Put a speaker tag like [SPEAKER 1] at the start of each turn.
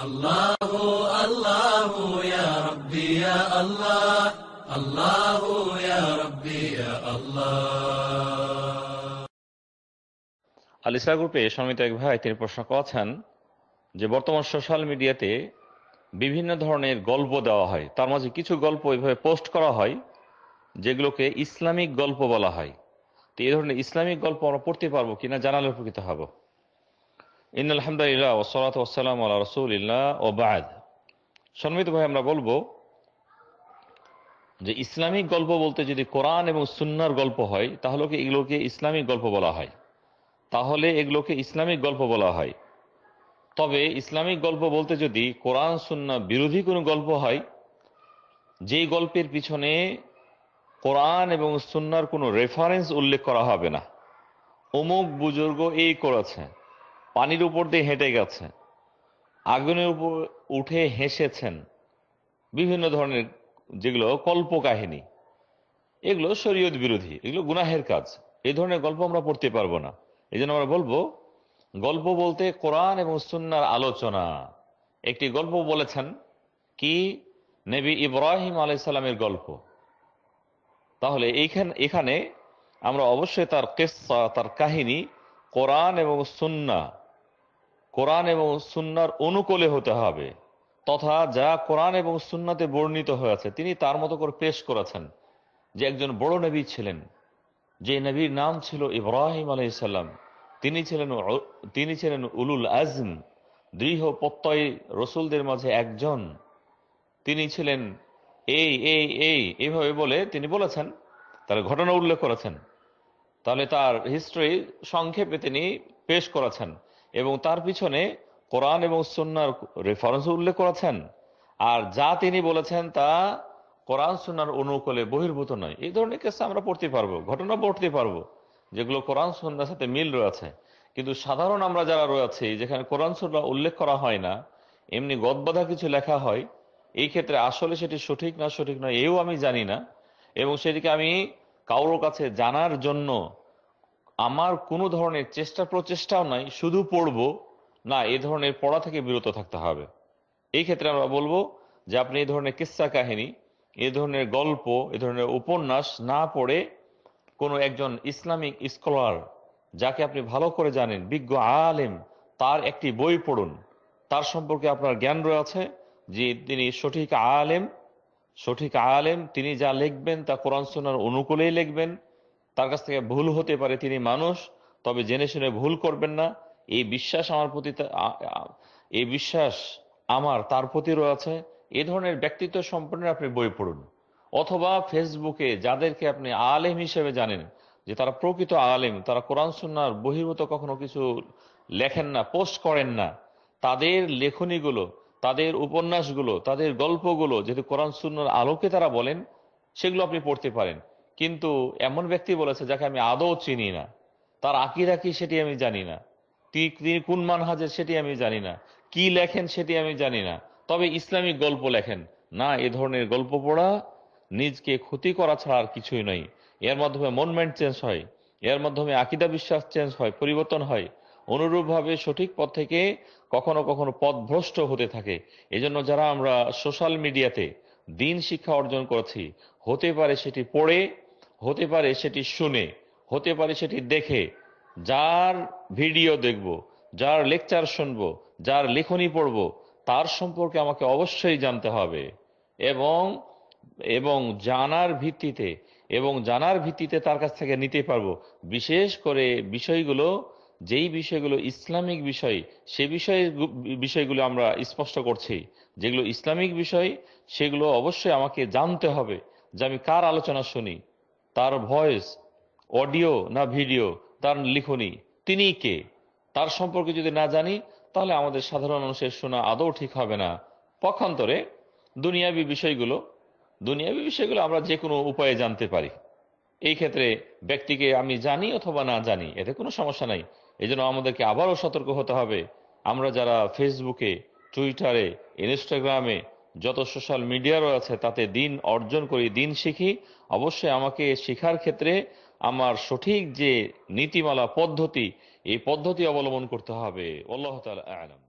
[SPEAKER 1] আলিসা গ্রুপে সমিত এক ভাই তিনি প্রশ্ন করেছেন যে বর্তমান সোশ্যাল মিডিয়াতে বিভিন্ন ধরনের গল্প দেওয়া হয় তার মাঝে কিছু গল্প এভাবে পোস্ট করা হয় যেগুলোকে ইসলামিক গল্প বলা হয় তো এই ধরনের ইসলামিক গল্প আমরা পড়তে পারবো কিনা জানালে উপকৃত হবো ইন আলহামদুলিল্লাহ ওসলাত ওসালাম আল্লাহ রসুলিল্লাহ ও বাদ সম্মিত ভাই আমরা বলবো যে ইসলামিক গল্প বলতে যদি কোরআন এবং সুন্নার গল্প হয় তাহলে কি এগুলোকে ইসলামিক গল্প বলা হয় তাহলে এগুলোকে ইসলামিক গল্প বলা হয় তবে ইসলামিক গল্প বলতে যদি কোরআন সুন্না বিরোধী কোনো গল্প হয় যেই গল্পের পিছনে কোরআন এবং সুন্নার কোনো রেফারেন্স উল্লেখ করা হবে না অমুক বুজুর্গ এই করেছে পানির উপর দিয়ে হেঁটে গেছে আগুনের উপর উঠে হেসেছেন বিভিন্ন ধরনের যেগুলো কল্প কাহিনী এগুলো শরীয়ত বিরোধী এগুলো গুনাহের কাজ এই ধরনের গল্প আমরা পড়তে পারবো না এই জন্য আমরা বলবো গল্প বলতে কোরআন এবং সুন্নার আলোচনা একটি গল্প বলেছেন কি নেবী ইব্রাহিম আলাইসাল্লামের গল্প তাহলে এইখান এখানে আমরা অবশ্যই তার কেসা তার কাহিনী কোরআন এবং সুন্না কোরআন এবং সুন্নার অনুকূলে হতে হবে তথা যা কোরআন এবং সুন্নাতে বর্ণিত হয়েছে তিনি তার মতো করে পেশ করেছেন যে একজন বড় নবী ছিলেন যে নবীর নাম ছিল ইব্রাহিম ইসাল্লাম তিনি ছিলেন তিনি ছিলেন উলুল আজম দৃঢ় প্রত্যয় রসুলদের মাঝে একজন তিনি ছিলেন এই এই এই এইভাবে বলে তিনি বলেছেন তার ঘটনা উল্লেখ করেছেন তাহলে তার হিস্ট্রি সংক্ষেপে তিনি পেশ করেছেন এবং তার পিছনে কোরআন এবং সন্ন্যার রেফারেন্স উল্লেখ করেছেন আর যা তিনি বলেছেন তা কোরআন সন্ন্যার অনুকূলে বহির্ভূত নয় এই ধরনের কেসে আমরা পড়তে পারবো ঘটনা পড়তে পারবো যেগুলো কোরআন সন্ন্যার সাথে মিল রয়েছে কিন্তু সাধারণ আমরা যারা রয়েছে যেখানে কোরআন সন্না উল্লেখ করা হয় না এমনি গদবাধা কিছু লেখা হয় এই ক্ষেত্রে আসলে সেটি সঠিক না সঠিক নয় এও আমি জানি না এবং সেটিকে আমি কারোর কাছে জানার জন্য আমার কোনো ধরনের চেষ্টা প্রচেষ্টাও নাই শুধু পড়ব না এ ধরনের পড়া থেকে বিরত থাকতে হবে এই ক্ষেত্রে আমরা বলবো যে আপনি এই ধরনের কিস্সা কাহিনী এ ধরনের গল্প এ ধরনের উপন্যাস না পড়ে কোনো একজন ইসলামিক স্কলার যাকে আপনি ভালো করে জানেন বিজ্ঞ আলেম তার একটি বই পড়ুন তার সম্পর্কে আপনার জ্ঞান রয়েছে যে তিনি সঠিক আলেম সঠিক আলেম তিনি যা লিখবেন তা কোরআন সোনার অনুকূলেই লিখবেন তার কাছ থেকে ভুল হতে পারে তিনি মানুষ তবে জেনে শুনে ভুল করবেন না এই বিশ্বাস আমার প্রতি এই বিশ্বাস আমার তার প্রতি রয়েছে এ ধরনের ব্যক্তিত্ব সম্পন্ন আপনি বই পড়ুন অথবা ফেসবুকে যাদেরকে আপনি আলেম হিসেবে জানেন যে তারা প্রকৃত আলেম তারা কোরআন সুন্নার বহির্ভূত কখনো কিছু লেখেন না পোস্ট করেন না তাদের লেখনীগুলো তাদের উপন্যাসগুলো তাদের গল্পগুলো যেহেতু কোরআন সুন্নার আলোকে তারা বলেন সেগুলো আপনি পড়তে পারেন কিন্তু এমন ব্যক্তি বলেছে যাকে আমি আদৌ চিনি না তার আকিরা কি সেটি আমি জানি না তিনি কোন মানহাজের সেটি আমি জানি না কি লেখেন সেটি আমি জানি না তবে ইসলামিক গল্প লেখেন না এ ধরনের গল্প পড়া নিজকে ক্ষতি করা ছাড়া আর কিছুই নয় এর মাধ্যমে মনমেন্ট চেঞ্জ হয় এর মাধ্যমে আকিদা বিশ্বাস চেঞ্জ হয় পরিবর্তন হয় অনুরূপভাবে সঠিক পথ থেকে কখনো কখনো পথভ্রষ্ট হতে থাকে এজন্য যারা আমরা সোশ্যাল মিডিয়াতে দিন শিক্ষা অর্জন করেছি হতে পারে সেটি পড়ে হতে পারে সেটি শুনে হতে পারে সেটি দেখে যার ভিডিও দেখব যার লেকচার শুনব যার লেখনী পড়ব তার সম্পর্কে আমাকে অবশ্যই জানতে হবে এবং এবং জানার ভিত্তিতে এবং জানার ভিত্তিতে তার কাছ থেকে নিতে পারবো বিশেষ করে বিষয়গুলো যেই বিষয়গুলো ইসলামিক বিষয় সে বিষয়ে বিষয়গুলো আমরা স্পষ্ট করছি যেগুলো ইসলামিক বিষয় সেগুলো অবশ্যই আমাকে জানতে হবে যে আমি কার আলোচনা শুনি তার ভয়েস অডিও না ভিডিও তার লিখনি তিনি কে তার সম্পর্কে যদি না জানি তাহলে আমাদের সাধারণ মানুষের শোনা আদৌ ঠিক হবে না পক্ষান্তরে দুনিয়াবি বিষয়গুলো দুনিয়াবি বিষয়গুলো আমরা যে কোনো উপায়ে জানতে পারি এই ক্ষেত্রে ব্যক্তিকে আমি জানি অথবা না জানি এতে কোনো সমস্যা নাই এজন্য আমাদেরকে আবারও সতর্ক হতে হবে আমরা যারা ফেসবুকে টুইটারে ইনস্টাগ্রামে যত সোশ্যাল মিডিয়া রয়েছে তাতে দিন অর্জন করি দিন শিখি অবশ্যই আমাকে শিখার ক্ষেত্রে আমার সঠিক যে নীতিমালা পদ্ধতি এই পদ্ধতি অবলম্বন করতে হবে আল্লাহ তালা আলম